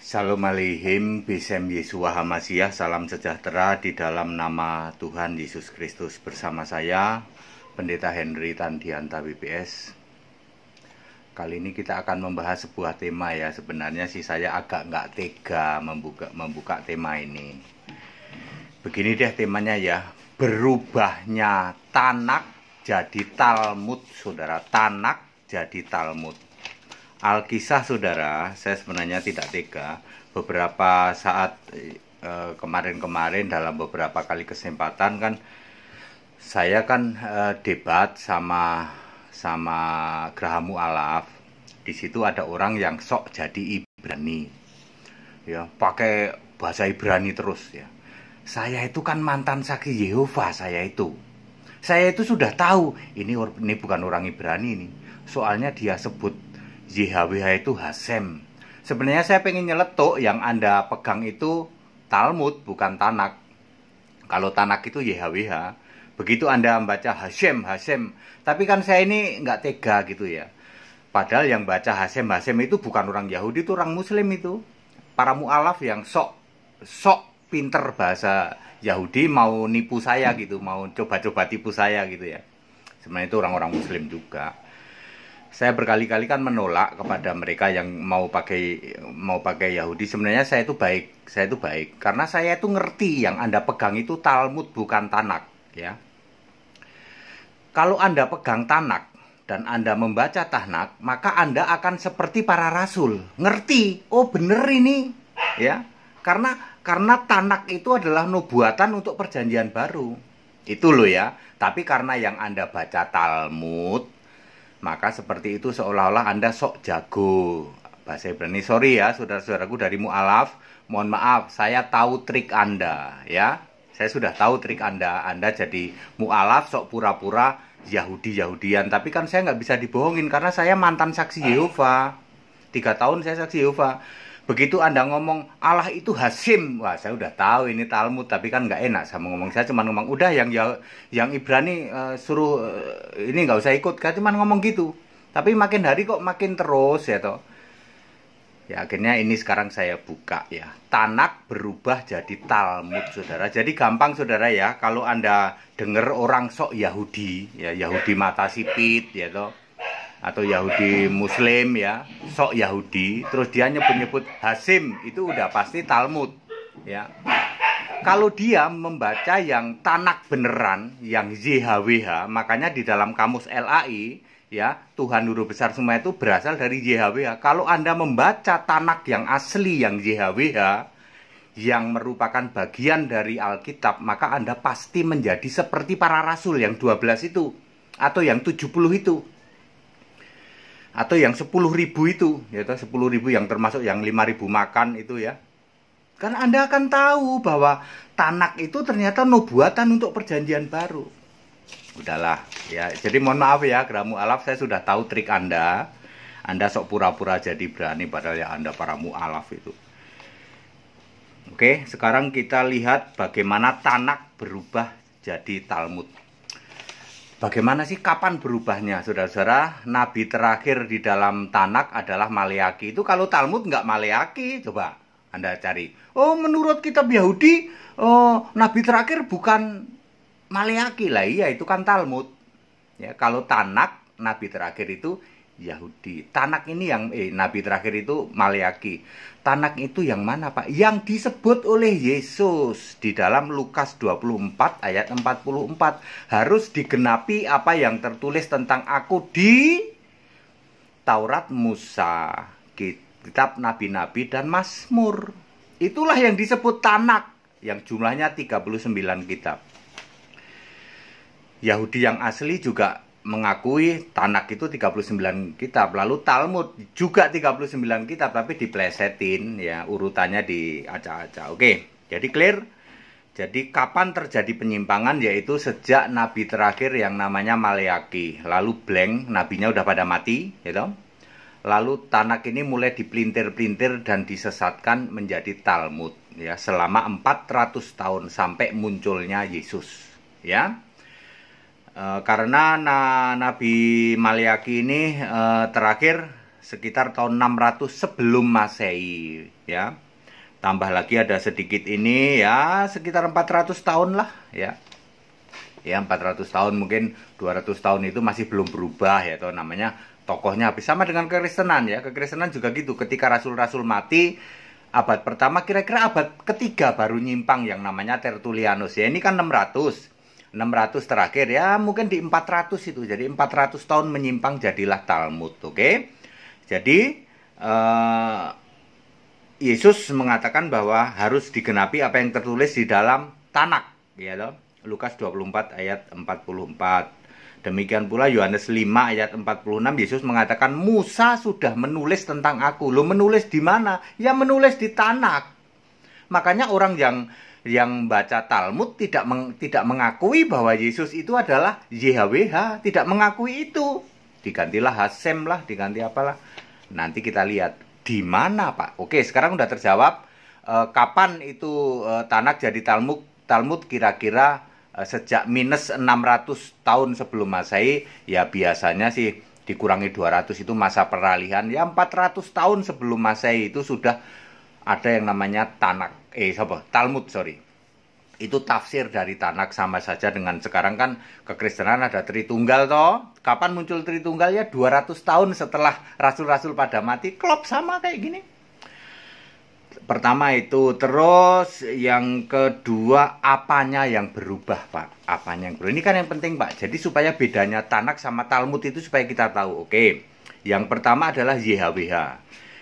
Shalom Aleichem, Bisem Yesua Hamasiah, salam sejahtera di dalam nama Tuhan Yesus Kristus bersama saya, Pendeta Henry Tandianta BPS. Kali ini kita akan membahas sebuah tema ya, sebenarnya sih saya agak nggak tega membuka, membuka tema ini. Begini deh temanya ya, berubahnya Tanak jadi Talmud, saudara. Tanak jadi Talmud Alkisah saudara, saya sebenarnya tidak tega. Beberapa saat eh, kemarin-kemarin dalam beberapa kali kesempatan kan saya kan uh, debat sama sama Grahamu Alaf. Di situ ada orang yang sok jadi Ibrani. Ya, pakai bahasa Ibrani terus ya. Saya itu kan mantan saki Yehova saya itu. Saya itu sudah tahu ini ini bukan orang Ibrani ini. Soalnya dia sebut YHWH itu Hasem. Sebenarnya saya pengen nyeletuk yang Anda pegang itu Talmud bukan Tanak. Kalau Tanak itu YHWH. Begitu Anda membaca Hasem, Hasem. Tapi kan saya ini nggak tega gitu ya. Padahal yang baca Hasem, Hasem itu bukan orang Yahudi, itu orang Muslim itu. Para mu'alaf yang sok, sok pinter bahasa Yahudi mau nipu saya gitu, mau coba-coba tipu saya gitu ya. Sebenarnya itu orang-orang Muslim juga saya berkali-kali kan menolak kepada mereka yang mau pakai mau pakai Yahudi. Sebenarnya saya itu baik, saya itu baik karena saya itu ngerti yang Anda pegang itu Talmud bukan Tanak, ya. Kalau Anda pegang Tanak dan Anda membaca Tanak, maka Anda akan seperti para rasul. Ngerti? Oh, bener ini, ya. Karena karena Tanak itu adalah nubuatan untuk perjanjian baru. Itu loh ya. Tapi karena yang Anda baca Talmud maka seperti itu seolah-olah Anda sok jago. Bahasa Ibrani, sorry ya saudara-saudaraku dari mu'alaf, mohon maaf, saya tahu trik Anda ya. Saya sudah tahu trik Anda, Anda jadi mu'alaf, sok pura-pura Yahudi-Yahudian. Tapi kan saya nggak bisa dibohongin karena saya mantan saksi Yehova. Tiga tahun saya saksi Yehova Begitu Anda ngomong Allah itu Hasim, wah saya udah tahu ini Talmud tapi kan nggak enak sama ngomong. Saya cuma ngomong udah yang ya-, yang Ibrani uh, suruh uh, ini nggak usah ikut, kan cuma ngomong gitu. Tapi makin hari kok makin terus ya toh. Ya akhirnya ini sekarang saya buka ya. Tanak berubah jadi Talmud saudara. Jadi gampang saudara ya kalau Anda dengar orang sok Yahudi ya Yahudi mata sipit ya toh atau Yahudi Muslim ya sok Yahudi terus dia nyebut-nyebut Hasim itu udah pasti Talmud ya kalau dia membaca yang tanak beneran yang YHWH makanya di dalam kamus LAI ya Tuhan Nuru Besar semua itu berasal dari YHWH kalau Anda membaca tanak yang asli yang YHWH yang merupakan bagian dari Alkitab maka Anda pasti menjadi seperti para rasul yang 12 itu atau yang 70 itu atau yang ribu itu ya ribu yang termasuk yang 5.000 makan itu ya kan Anda akan tahu bahwa Tanak itu ternyata nubuatan untuk perjanjian baru. Udahlah, ya. Jadi mohon maaf ya, Gramu Alaf saya sudah tahu trik Anda. Anda sok pura-pura jadi berani padahal ya Anda para alaf itu. Oke, sekarang kita lihat bagaimana Tanak berubah jadi Talmud. Bagaimana sih kapan berubahnya, saudara-saudara? Nabi terakhir di dalam Tanak adalah Maleaki. Itu kalau Talmud nggak Maleaki, coba Anda cari. Oh, menurut kitab Yahudi, oh, Nabi terakhir bukan Maleaki lah. Iya, itu kan Talmud. Ya, kalau Tanak, Nabi terakhir itu Yahudi. Tanak ini yang eh nabi terakhir itu Maleaki. Tanak itu yang mana, Pak? Yang disebut oleh Yesus di dalam Lukas 24 ayat 44 harus digenapi apa yang tertulis tentang aku di Taurat Musa, kitab nabi-nabi dan Mazmur. Itulah yang disebut Tanak yang jumlahnya 39 kitab. Yahudi yang asli juga mengakui Tanak itu 39 kitab, lalu Talmud juga 39 kitab tapi diplesetin ya urutannya di acak Oke, jadi clear? Jadi kapan terjadi penyimpangan yaitu sejak nabi terakhir yang namanya Maleaki, lalu blank nabinya udah pada mati, gitu. Lalu Tanak ini mulai dipelintir-pelintir dan disesatkan menjadi Talmud ya selama 400 tahun sampai munculnya Yesus, ya. Eh, karena na Nabi Maliaki ini e, terakhir sekitar tahun 600 sebelum Masehi ya. Tambah lagi ada sedikit ini ya sekitar 400 tahun lah ya. Ya 400 tahun mungkin 200 tahun itu masih belum berubah ya atau namanya tokohnya habis sama dengan kekristenan ya. Kekristenan juga gitu ketika rasul-rasul mati abad pertama kira-kira abad ketiga baru nyimpang yang namanya tertulianus ya. Ini kan 600 600 terakhir ya mungkin di 400 itu jadi 400 tahun menyimpang jadilah Talmud oke okay? jadi uh, Yesus mengatakan bahwa harus digenapi apa yang tertulis di dalam Tanak ya loh Lukas 24 ayat 44 demikian pula Yohanes 5 ayat 46 Yesus mengatakan Musa sudah menulis tentang aku lo menulis di mana ya menulis di Tanak makanya orang yang yang baca Talmud tidak meng, tidak mengakui bahwa Yesus itu adalah YHWH, tidak mengakui itu. Digantilah Hasem lah, diganti apalah. Nanti kita lihat di mana, Pak. Oke, sekarang udah terjawab e, kapan itu e, Tanak jadi Talmud Talmud kira-kira e, sejak minus 600 tahun sebelum Masehi ya biasanya sih dikurangi 200 itu masa peralihan ya 400 tahun sebelum Masehi itu sudah ada yang namanya Tanak, eh apa? Talmud, sorry. Itu tafsir dari Tanak sama saja dengan sekarang kan kekristenan ada Tritunggal toh. Kapan muncul Tritunggal ya? 200 tahun setelah rasul-rasul pada mati. Klop sama kayak gini. Pertama itu, terus yang kedua apanya yang berubah Pak? Apanya yang berubah? Ini kan yang penting Pak. Jadi supaya bedanya Tanak sama Talmud itu supaya kita tahu. Oke. Yang pertama adalah YHWH.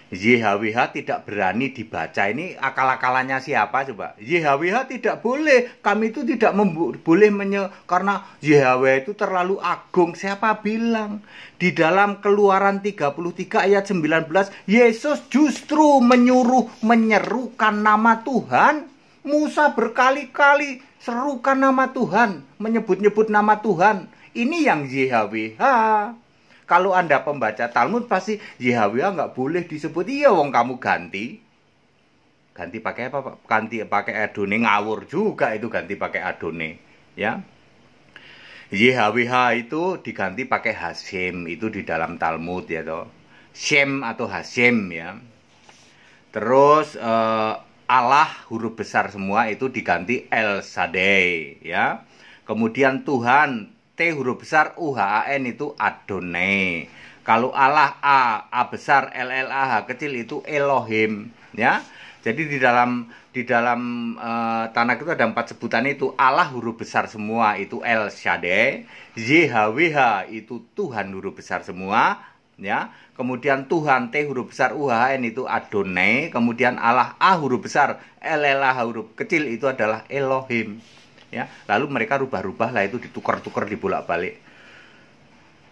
YHWH tidak berani dibaca ini akal-akalannya siapa coba YHWH tidak boleh kami itu tidak boleh menye karena YHWH itu terlalu agung siapa bilang di dalam keluaran 33 ayat 19 Yesus justru menyuruh menyerukan nama Tuhan Musa berkali-kali serukan nama Tuhan menyebut-nyebut nama Tuhan ini yang YHWH kalau Anda pembaca Talmud pasti Yahweh nggak boleh disebut. Iya wong kamu ganti. Ganti pakai apa Ganti pakai adone ngawur juga itu ganti pakai adone. Ya. YHWH ya, itu diganti pakai Hashem itu di dalam Talmud ya toh. Shem atau Hashem ya. Terus eh, Allah huruf besar semua itu diganti El Sadai ya. Kemudian Tuhan T huruf besar U H A N itu Adonai. Kalau Allah A, A besar L L A H kecil itu Elohim, ya. Jadi di dalam di dalam e, tanah itu ada empat sebutan itu Allah huruf besar semua itu El Shaddai, YHWH itu Tuhan huruf besar semua, ya. Kemudian Tuhan T huruf besar UHAN itu Adonai, kemudian Allah A huruf besar, LLAH huruf kecil itu adalah Elohim ya lalu mereka rubah-rubah lah itu ditukar-tukar dibolak-balik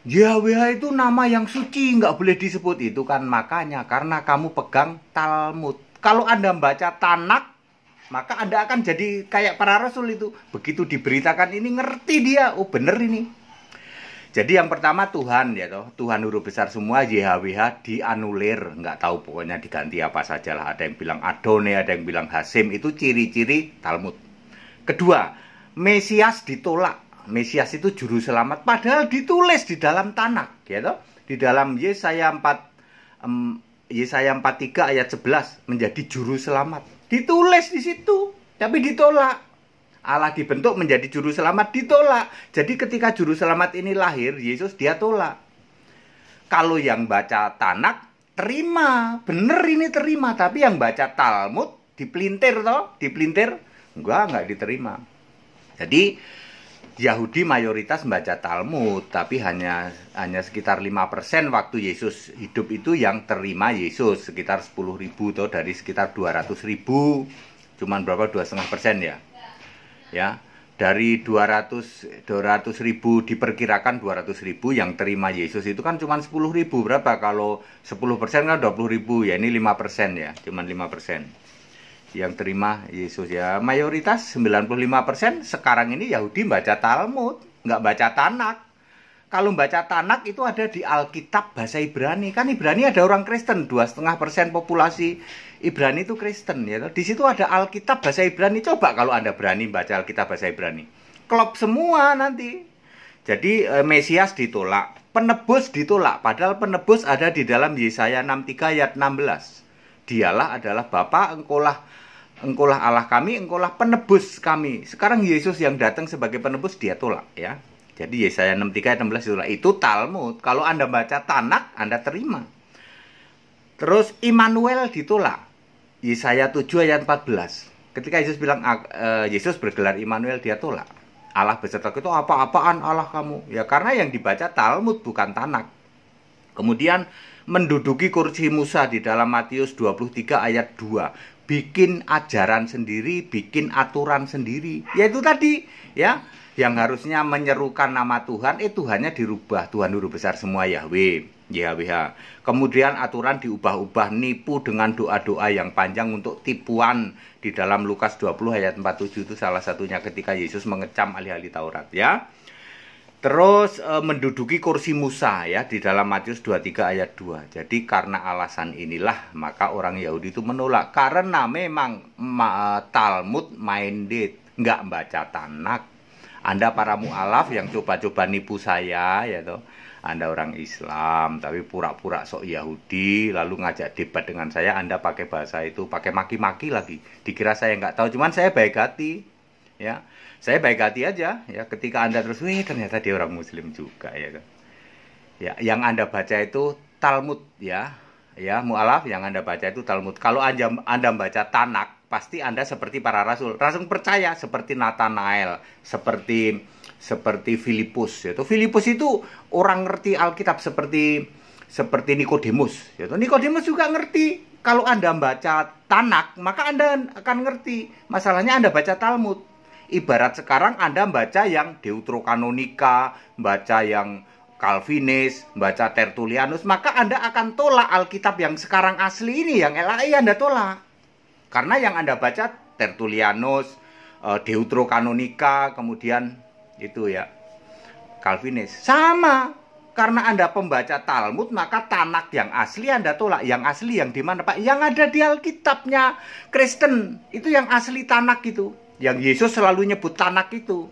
Yahweh itu nama yang suci nggak boleh disebut itu kan makanya karena kamu pegang Talmud kalau anda membaca Tanak maka anda akan jadi kayak para rasul itu begitu diberitakan ini ngerti dia oh bener ini jadi yang pertama Tuhan ya toh Tuhan huruf besar semua YHWH dianulir nggak tahu pokoknya diganti apa sajalah ada yang bilang Adonai ada yang bilang Hasim itu ciri-ciri Talmud kedua Mesias ditolak. Mesias itu juru selamat padahal ditulis di dalam tanah, ya Di dalam Yesaya 4 um, Yesaya 43 ayat 11 menjadi juru selamat. Ditulis di situ, tapi ditolak. Allah dibentuk menjadi juru selamat ditolak. Jadi ketika juru selamat ini lahir, Yesus dia tolak. Kalau yang baca Tanak terima, bener ini terima, tapi yang baca Talmud dipelintir toh, dipelintir, enggak enggak diterima. Jadi Yahudi mayoritas membaca Talmud, tapi hanya hanya sekitar 5% waktu Yesus hidup itu yang terima Yesus, sekitar 10 ribu atau dari sekitar 200 ribu, cuman berapa 2,5% ya. Ya, dari 200 200 ribu diperkirakan 200 ribu yang terima Yesus itu kan cuma 10 ribu berapa kalau 10 persen kan 20 ribu ya ini 5 persen ya cuma 5 persen yang terima Yesus ya mayoritas 95% sekarang ini Yahudi baca Talmud nggak baca Tanak kalau baca Tanak itu ada di Alkitab bahasa Ibrani kan Ibrani ada orang Kristen dua setengah persen populasi Ibrani itu Kristen ya di situ ada Alkitab bahasa Ibrani coba kalau anda berani baca Alkitab bahasa Ibrani klop semua nanti jadi eh, Mesias ditolak penebus ditolak padahal penebus ada di dalam Yesaya 63 ayat 16 dialah adalah Bapa lah Engkaulah Allah kami, engkaulah penebus kami. Sekarang Yesus yang datang sebagai penebus dia tolak ya. Jadi Yesaya 63 ayat 16 itulah. Itu Talmud. Kalau Anda baca Tanak, Anda terima. Terus Immanuel ditolak. Yesaya 7 ayat 14. Ketika Yesus bilang e, Yesus bergelar Immanuel dia tolak. Allah beserta itu apa-apaan Allah kamu? Ya karena yang dibaca Talmud bukan Tanak. Kemudian menduduki kursi Musa di dalam Matius 23 ayat 2 bikin ajaran sendiri, bikin aturan sendiri. Yaitu tadi ya, yang harusnya menyerukan nama Tuhan, eh hanya dirubah, Tuhan Guru Besar semua Yahweh. Yahweh. Ya. Kemudian aturan diubah-ubah nipu dengan doa-doa yang panjang untuk tipuan di dalam Lukas 20 ayat 47 itu salah satunya ketika Yesus mengecam ahli-ahli Taurat ya. Terus e, menduduki kursi Musa ya di dalam Matius 23 ayat 2. Jadi karena alasan inilah maka orang Yahudi itu menolak karena memang ma, e, Talmud minded, nggak baca Tanak Anda para mualaf yang coba-coba nipu saya ya toh. Anda orang Islam tapi pura-pura sok Yahudi lalu ngajak debat dengan saya Anda pakai bahasa itu pakai maki-maki lagi dikira saya nggak tahu cuman saya baik hati ya saya baik hati aja ya ketika anda terus wih ternyata dia orang muslim juga ya kan. ya yang anda baca itu Talmud ya ya mualaf yang anda baca itu Talmud kalau anda anda baca Tanak pasti anda seperti para rasul rasul percaya seperti Nathanael seperti seperti Filipus yaitu Filipus itu orang ngerti Alkitab seperti seperti Nikodemus yaitu Nikodemus juga ngerti kalau Anda baca Tanak maka Anda akan ngerti masalahnya Anda baca Talmud ibarat sekarang Anda baca yang deutrokanonika, baca yang Calvinis, baca tertulianus, maka Anda akan tolak Alkitab yang sekarang asli ini, yang LAI Anda tolak. Karena yang Anda baca tertulianus, eh, deutrokanonika, kemudian itu ya Calvinis. Sama, karena Anda pembaca Talmud, maka Tanak yang asli Anda tolak. Yang asli yang di mana Pak? Yang ada di Alkitabnya Kristen, itu yang asli Tanak itu yang Yesus selalu nyebut tanak itu.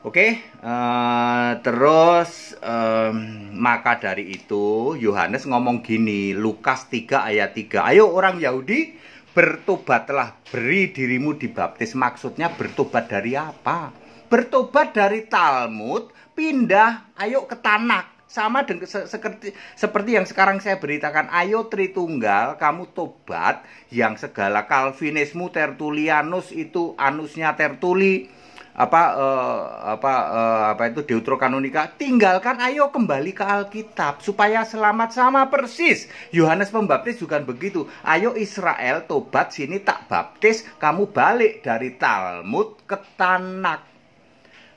Oke, okay? uh, eh, terus um, maka dari itu Yohanes ngomong gini, Lukas 3 ayat 3. Ayo orang Yahudi bertobatlah, beri dirimu dibaptis. Maksudnya bertobat dari apa? Bertobat dari Talmud, pindah ayo ke Tanak sama dengan se seperti seperti yang sekarang saya beritakan ayo Tritunggal kamu tobat yang segala Calvinismu Tertulianus itu anusnya Tertuli apa uh, apa uh, apa itu Deuterokanonika tinggalkan ayo kembali ke Alkitab supaya selamat sama persis Yohanes Pembaptis juga begitu ayo Israel tobat sini tak baptis kamu balik dari Talmud ke Tanak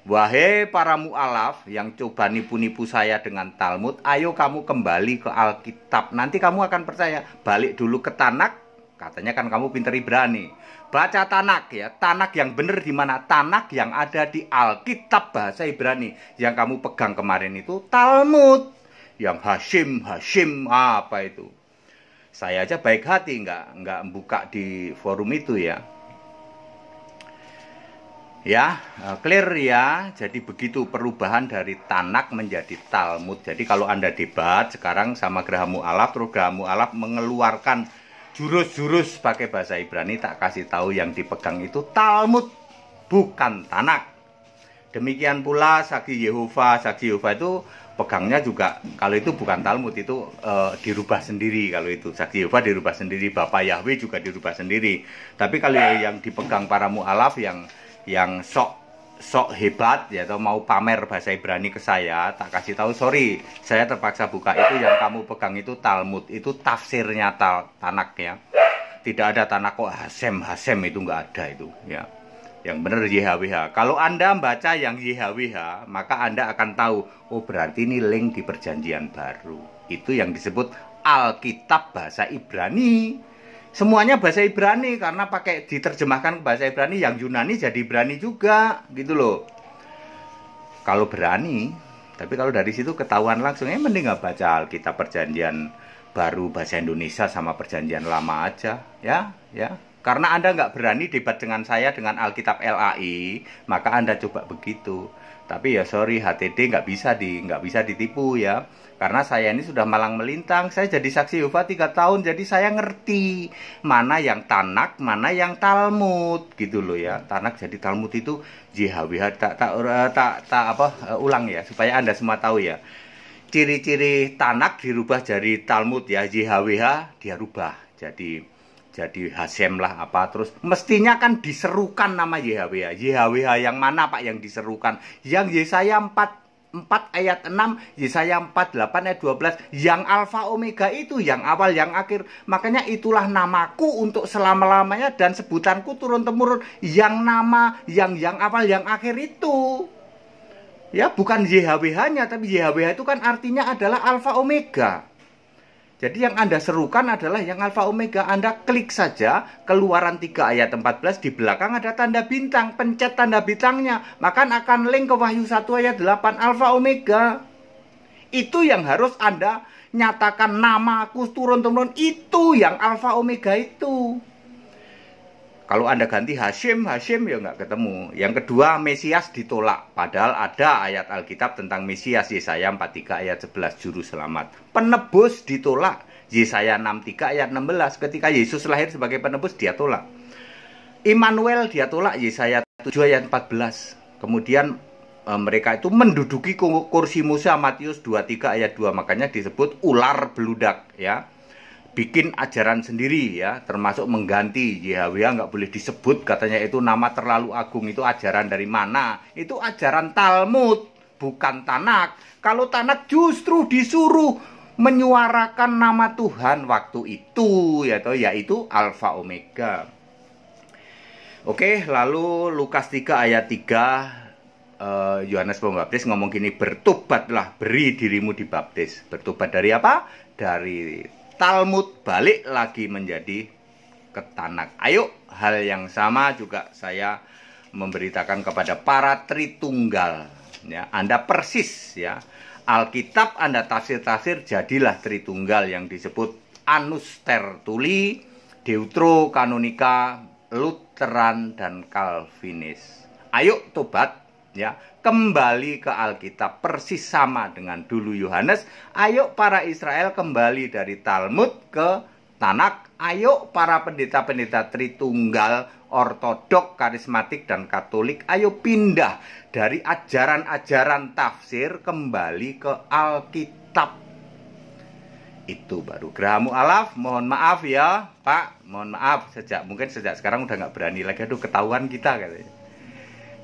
Wahai para mu'alaf yang coba nipu-nipu saya dengan Talmud, ayo kamu kembali ke Alkitab. Nanti kamu akan percaya. Balik dulu ke Tanak, katanya kan kamu pinter Ibrani. Baca Tanak ya, Tanak yang benar di mana? Tanak yang ada di Alkitab bahasa Ibrani. Yang kamu pegang kemarin itu Talmud. Yang Hashim, Hashim, apa itu? Saya aja baik hati, nggak, nggak buka di forum itu ya ya eh, clear ya jadi begitu perubahan dari tanak menjadi Talmud jadi kalau anda debat sekarang sama Graham Mu'alaf terus Graham Mu'alaf mengeluarkan jurus-jurus pakai bahasa Ibrani tak kasih tahu yang dipegang itu Talmud bukan tanak demikian pula saksi Yehova saksi Yehova itu pegangnya juga kalau itu bukan Talmud itu e, dirubah sendiri kalau itu saksi Yehova dirubah sendiri Bapak Yahweh juga dirubah sendiri tapi kalau yang dipegang para mualaf yang yang sok sok hebat ya atau mau pamer bahasa Ibrani ke saya tak kasih tahu sorry saya terpaksa buka itu yang kamu pegang itu Talmud itu tafsirnya tal Tanak ya tidak ada Tanak kok Hasem Hasem itu nggak ada itu ya yang benar YHWH kalau anda baca yang YHWH maka anda akan tahu oh berarti ini link di perjanjian baru itu yang disebut Alkitab bahasa Ibrani semuanya bahasa Ibrani karena pakai diterjemahkan ke bahasa Ibrani yang Yunani jadi berani juga gitu loh kalau berani tapi kalau dari situ ketahuan langsung ya mending nggak baca Alkitab perjanjian baru bahasa Indonesia sama perjanjian lama aja ya ya karena Anda nggak berani debat dengan saya dengan Alkitab LAI, maka Anda coba begitu. Tapi ya sorry, HTD nggak bisa di nggak bisa ditipu ya. Karena saya ini sudah malang melintang, saya jadi saksi Yehova tiga tahun, jadi saya ngerti mana yang Tanak, mana yang Talmud gitu loh ya. Tanak jadi Talmud itu JHWH tak tak eh, tak ta, apa eh, ulang ya supaya Anda semua tahu ya. Ciri-ciri Tanak dirubah jadi Talmud ya, JHWH dia rubah. Jadi jadi Hasem lah apa terus mestinya kan diserukan nama YHWH YHWH yang mana Pak yang diserukan yang Yesaya 4 4 ayat 6 Yesaya 48 ayat 12 yang alfa omega itu yang awal yang akhir makanya itulah namaku untuk selama-lamanya dan sebutanku turun temurun yang nama yang yang awal yang akhir itu ya bukan YHWH-nya tapi YHWH itu kan artinya adalah alfa omega jadi yang Anda serukan adalah yang alfa omega. Anda klik saja keluaran 3 ayat 14 di belakang ada tanda bintang. Pencet tanda bintangnya. Maka akan link ke Wahyu 1 ayat 8 alfa omega. Itu yang harus Anda nyatakan nama aku turun-turun. Itu yang alfa omega itu. Kalau Anda ganti Hashim, Hashim ya nggak ketemu. Yang kedua, Mesias ditolak. Padahal ada ayat Alkitab tentang Mesias, Yesaya 43 ayat 11, Juru Selamat. Penebus ditolak. Yesaya 63 ayat 16, ketika Yesus lahir sebagai penebus, dia tolak. Immanuel dia tolak, Yesaya 7 ayat 14. Kemudian eh, mereka itu menduduki kursi Musa Matius 23 ayat 2 makanya disebut ular beludak ya bikin ajaran sendiri ya termasuk mengganti YHWH nggak boleh disebut katanya itu nama terlalu agung itu ajaran dari mana itu ajaran Talmud bukan Tanak kalau Tanak justru disuruh menyuarakan nama Tuhan waktu itu ya yaitu yaitu Alfa Omega Oke lalu Lukas 3 ayat 3 eh, Yohanes uh, Pembaptis ngomong gini bertobatlah beri dirimu dibaptis bertobat dari apa dari Talmud balik lagi menjadi ketanak. Tanak. Ayo, hal yang sama juga saya memberitakan kepada para Tritunggal. Ya, Anda persis ya. Alkitab Anda tafsir-tafsir jadilah Tritunggal yang disebut Anus Tertuli, Deutro Kanonika, Lutheran dan Calvinis. Ayo tobat ya kembali ke Alkitab persis sama dengan dulu Yohanes ayo para Israel kembali dari Talmud ke Tanak ayo para pendeta-pendeta Tritunggal ortodok karismatik dan Katolik ayo pindah dari ajaran-ajaran tafsir kembali ke Alkitab itu baru Gramu alaf mohon maaf ya pak mohon maaf sejak mungkin sejak sekarang udah nggak berani lagi aduh ketahuan kita katanya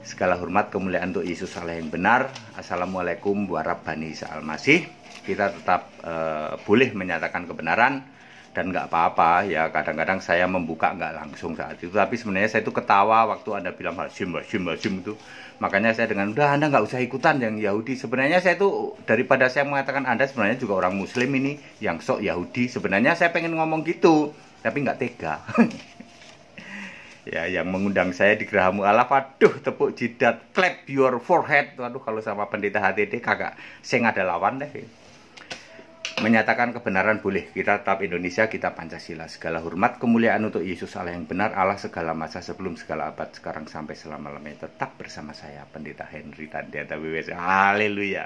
Segala hormat kemuliaan untuk Yesus Allah yang benar. Assalamualaikum warahmatullahi wabarakatuh. Kita tetap uh, boleh menyatakan kebenaran dan nggak apa-apa ya kadang-kadang saya membuka nggak langsung saat itu tapi sebenarnya saya itu ketawa waktu anda bilang hal sim hasim sim itu makanya saya dengan udah anda nggak usah ikutan yang Yahudi sebenarnya saya itu daripada saya mengatakan anda sebenarnya juga orang Muslim ini yang sok Yahudi sebenarnya saya pengen ngomong gitu tapi nggak tega ya yang mengundang saya di Gerahamu Allah waduh tepuk jidat clap your forehead waduh kalau sama pendeta HTD saya sing ada lawan deh menyatakan kebenaran boleh kita tetap Indonesia kita Pancasila segala hormat kemuliaan untuk Yesus Allah yang benar Allah segala masa sebelum segala abad sekarang sampai selama-lamanya tetap bersama saya pendeta Henry Tandiata WWS haleluya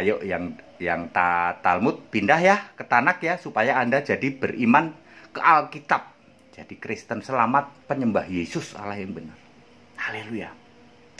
ayo yang yang ta, Talmud pindah ya ke Tanak ya supaya Anda jadi beriman ke Alkitab jadi Kristen selamat penyembah Yesus Allah yang benar. Haleluya.